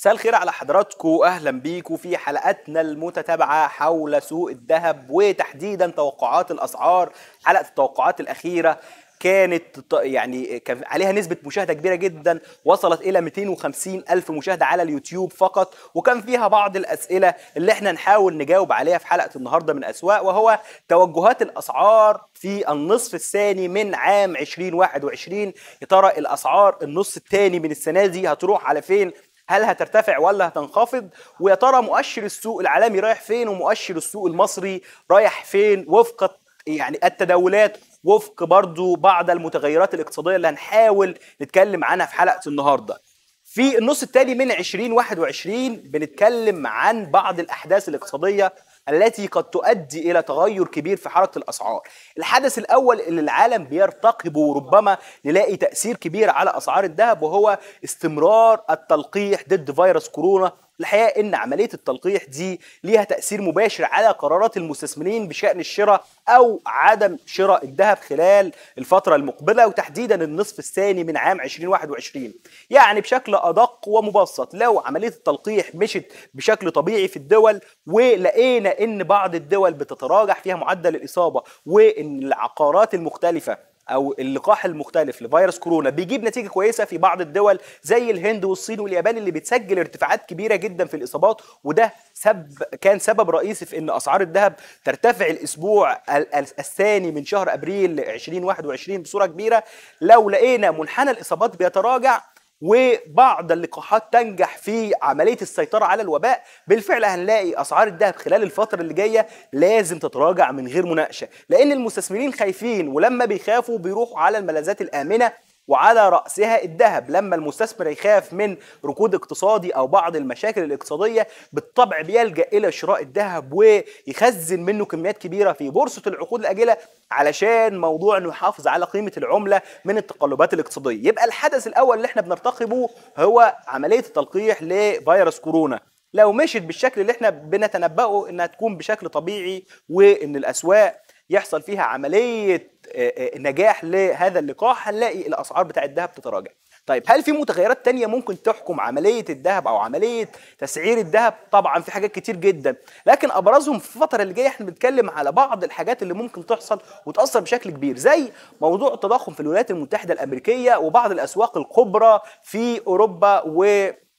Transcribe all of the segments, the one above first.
مساء الخير على حضراتكم اهلا بيكم في حلقاتنا المتتابعه حول سوق الذهب وتحديدا توقعات الاسعار حلقه التوقعات الاخيره كانت يعني كان عليها نسبة مشاهدة كبيرة جدا وصلت إلى 250 ألف مشاهدة على اليوتيوب فقط وكان فيها بعض الأسئلة اللي احنا نحاول نجاوب عليها في حلقة النهاردة من أسواق وهو توجهات الأسعار في النصف الثاني من عام 2021 يا ترى الأسعار النصف الثاني من السنة دي هتروح على فين هل هترتفع ولا هتنخفض ويا ترى مؤشر السوق العالمي رايح فين ومؤشر السوق المصري رايح فين وفق يعني التداولات وفق برضو بعض المتغيرات الاقتصاديه اللي هنحاول نتكلم عنها في حلقه النهارده في النص التاني من 2021 بنتكلم عن بعض الاحداث الاقتصاديه التي قد تؤدي إلى تغير كبير في حركة الأسعار الحدث الأول اللي العالم بيرتقبه وربما نلاقي تأثير كبير على أسعار الذهب وهو استمرار التلقيح ضد فيروس كورونا الحقيقه ان عمليه التلقيح دي ليها تاثير مباشر على قرارات المستثمرين بشان الشراء او عدم شراء الذهب خلال الفتره المقبله وتحديدا النصف الثاني من عام 2021 يعني بشكل ادق ومبسط لو عمليه التلقيح مشت بشكل طبيعي في الدول ولقينا ان بعض الدول بتتراجع فيها معدل الاصابه وان العقارات المختلفه او اللقاح المختلف لفيروس كورونا بيجيب نتيجه كويسه في بعض الدول زي الهند والصين واليابان اللي بتسجل ارتفاعات كبيره جدا في الاصابات وده سب كان سبب رئيسي في ان اسعار الذهب ترتفع الاسبوع الثاني من شهر ابريل 2021 بصوره كبيره لو لقينا منحنى الاصابات بيتراجع وبعض اللقاحات تنجح في عمليه السيطره على الوباء بالفعل هنلاقي اسعار الذهب خلال الفتره اللي جايه لازم تتراجع من غير مناقشه لان المستثمرين خايفين ولما بيخافوا بيروحوا على الملاذات الامنه وعلى رأسها الذهب لما المستثمر يخاف من ركود اقتصادي أو بعض المشاكل الاقتصادية بالطبع بيلجأ إلى شراء الذهب ويخزن منه كميات كبيرة في بورصة العقود الآجلة علشان موضوع انه يحافظ على قيمه العمله من التقلبات الاقتصاديه يبقى الحدث الاول اللي احنا بنرتقبه هو عمليه التلقيح لفيروس كورونا لو مشيت بالشكل اللي احنا بنتنبأه انها تكون بشكل طبيعي وان الاسواق يحصل فيها عمليه آه، آه، نجاح لهذا اللقاح هنلاقي الاسعار بتاعه الذهب تتراجع طيب هل في متغيرات تانية ممكن تحكم عملية الذهب أو عملية تسعير الذهب؟ طبعا في حاجات كتير جدا، لكن أبرزهم في الفترة اللي جاية احنا بنتكلم على بعض الحاجات اللي ممكن تحصل وتأثر بشكل كبير، زي موضوع التضخم في الولايات المتحدة الأمريكية وبعض الأسواق الكبرى في أوروبا و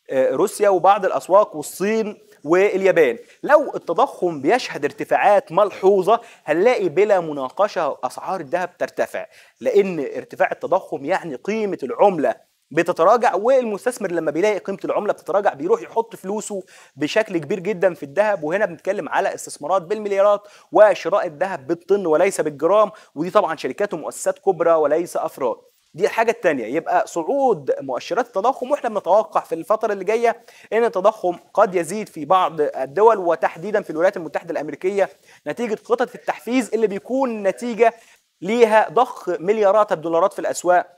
آه، روسيا وبعض الاسواق والصين واليابان لو التضخم بيشهد ارتفاعات ملحوظة هنلاقي بلا مناقشة أسعار الذهب ترتفع لأن ارتفاع التضخم يعني قيمة العملة بتتراجع والمستثمر لما بيلاقي قيمه العمله بتتراجع بيروح يحط فلوسه بشكل كبير جدا في الذهب وهنا بنتكلم على استثمارات بالمليارات وشراء الذهب بالطن وليس بالجرام ودي طبعا شركات ومؤسسات كبرى وليس افراد دي الحاجة الثانية يبقى صعود مؤشرات التضخم واحنا بنتوقع في الفترة اللي جاية ان التضخم قد يزيد في بعض الدول وتحديدا في الولايات المتحدة الأمريكية نتيجة خطط التحفيز اللي بيكون نتيجة ليها ضخ مليارات الدولارات في الأسواق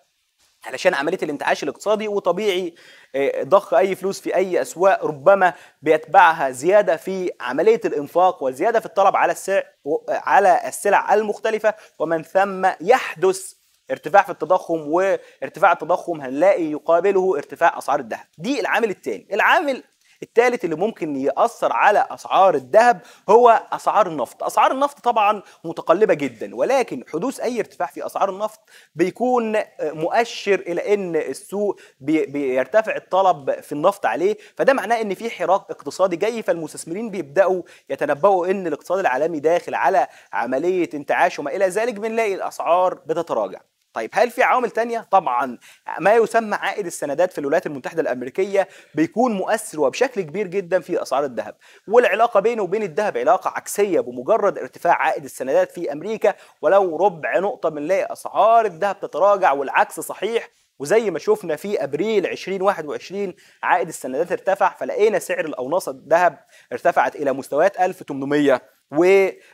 علشان عمليه الانتعاش الاقتصادي وطبيعي آه، ضخ اي فلوس في اي اسواق ربما بيتبعها زياده في عمليه الانفاق وزياده في الطلب على السعر آه، على السلع المختلفه ومن ثم يحدث ارتفاع في التضخم وارتفاع التضخم هنلاقي يقابله ارتفاع اسعار الذهب دي العامل الثاني العامل الثالث اللي ممكن يأثر على أسعار الذهب هو أسعار النفط أسعار النفط طبعا متقلبة جدا ولكن حدوث أي ارتفاع في أسعار النفط بيكون مؤشر إلى أن السوق بيرتفع الطلب في النفط عليه فده معناه أن في حراك اقتصادي جاي فالمستثمرين بيبدأوا يتنبؤوا أن الاقتصاد العالمي داخل على عملية انتعاش وما إلى ذلك بنلاقي الأسعار بتتراجع طيب هل في عوامل تانية؟ طبعا ما يسمى عائد السندات في الولايات المتحدة الأمريكية بيكون مؤثر وبشكل كبير جدا في أسعار الذهب والعلاقة بينه وبين الذهب علاقة عكسية بمجرد ارتفاع عائد السندات في أمريكا ولو ربع نقطة بنلاقي أسعار الذهب تتراجع والعكس صحيح وزي ما شفنا في ابريل 2021 عائد السندات ارتفع فلقينا سعر الاونصه الذهب ارتفعت الى مستويات 1800 و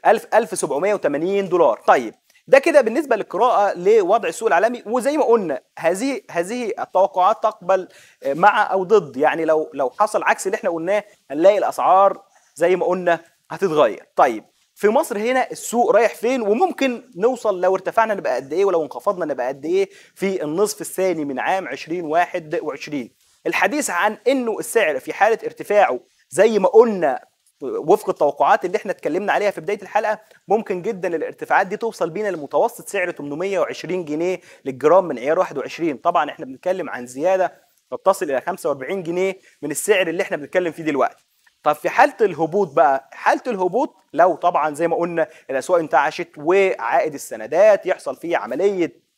1780 دولار طيب ده كده بالنسبه للقراءه لوضع السوق العالمي وزي ما قلنا هذه هذه التوقعات تقبل آه، مع او ضد يعني لو لو حصل عكس اللي احنا قلناه هنلاقي الاسعار زي ما قلنا هتتغير طيب في مصر هنا السوق رايح فين وممكن نوصل لو ارتفعنا نبقى قد ايه ولو انخفضنا نبقى قد ايه في النصف الثاني من عام 2021 الحديث عن انه السعر في حاله ارتفاعه زي ما قلنا وفق التوقعات اللي احنا اتكلمنا عليها في بدايه الحلقه ممكن جدا الارتفاعات دي توصل بينا لمتوسط سعر 820 جنيه للجرام من عيار 21 طبعا احنا بنتكلم عن زياده تتصل الى 45 جنيه من السعر اللي احنا بنتكلم فيه دلوقتي طب في حاله الهبوط بقى حاله الهبوط لو طبعا زي ما قلنا الاسواق انتعشت وعائد السندات يحصل فيه عمليه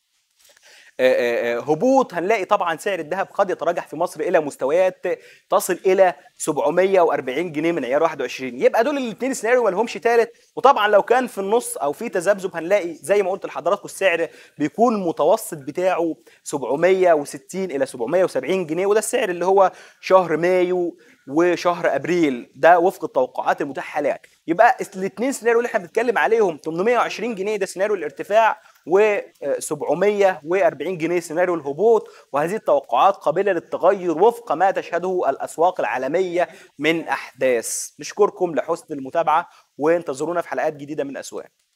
آه، آه، آه، هبوط هنلاقي طبعا سعر الذهب قد يتراجع في مصر الى مستويات تصل الى 740 جنيه من عيار 21 يبقى دول الاثنين سيناريو ما لهمش ثالث وطبعا لو كان في النص او في تذبذب هنلاقي زي ما قلت لحضراتكم السعر بيكون المتوسط بتاعه 760 الى 770 جنيه وده السعر اللي هو شهر مايو وشهر ابريل ده وفق التوقعات المتاحه حاليا يبقى الاثنين سيناريو اللي احنا بنتكلم عليهم 820 جنيه ده سيناريو الارتفاع و740 جنيه سيناريو الهبوط وهذه التوقعات قابلة للتغير وفق ما تشهده الأسواق العالمية من أحداث نشكركم لحسن المتابعة وانتظرونا في حلقات جديدة من أسواق